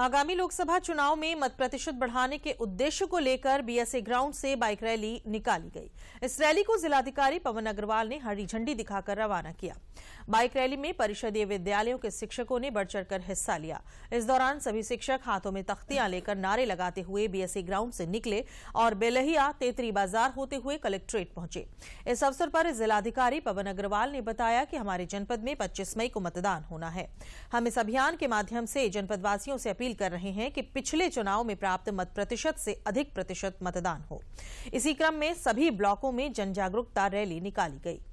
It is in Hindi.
आगामी लोकसभा चुनाव में मत प्रतिशत बढ़ाने के उद्देश्य को लेकर बीएसए ग्राउंड से बाइक रैली निकाली गई इस रैली को जिलाधिकारी पवन अग्रवाल ने हरी झंडी दिखाकर रवाना किया बाइक रैली में परिषदीय विद्यालयों के शिक्षकों ने बढ़ चढ़कर हिस्सा लिया इस दौरान सभी शिक्षक हाथों में तख्तियां लेकर नारे लगाते हुए बीएसए ग्राउंड से निकले और बेलहिया तेतरी बाजार होते हुए कलेक्ट्रेट पहुंचे इस अवसर पर जिलाधिकारी पवन अग्रवाल ने बताया कि हमारे जनपद में पच्चीस मई को मतदान होना है हम इस अभियान के माध्यम से जनपदवासियों से अपील अपील कर रहे हैं कि पिछले चुनाव में प्राप्त मत प्रतिशत से अधिक प्रतिशत मतदान हो इसी क्रम में सभी ब्लॉकों में जन जागरूकता रैली निकाली गई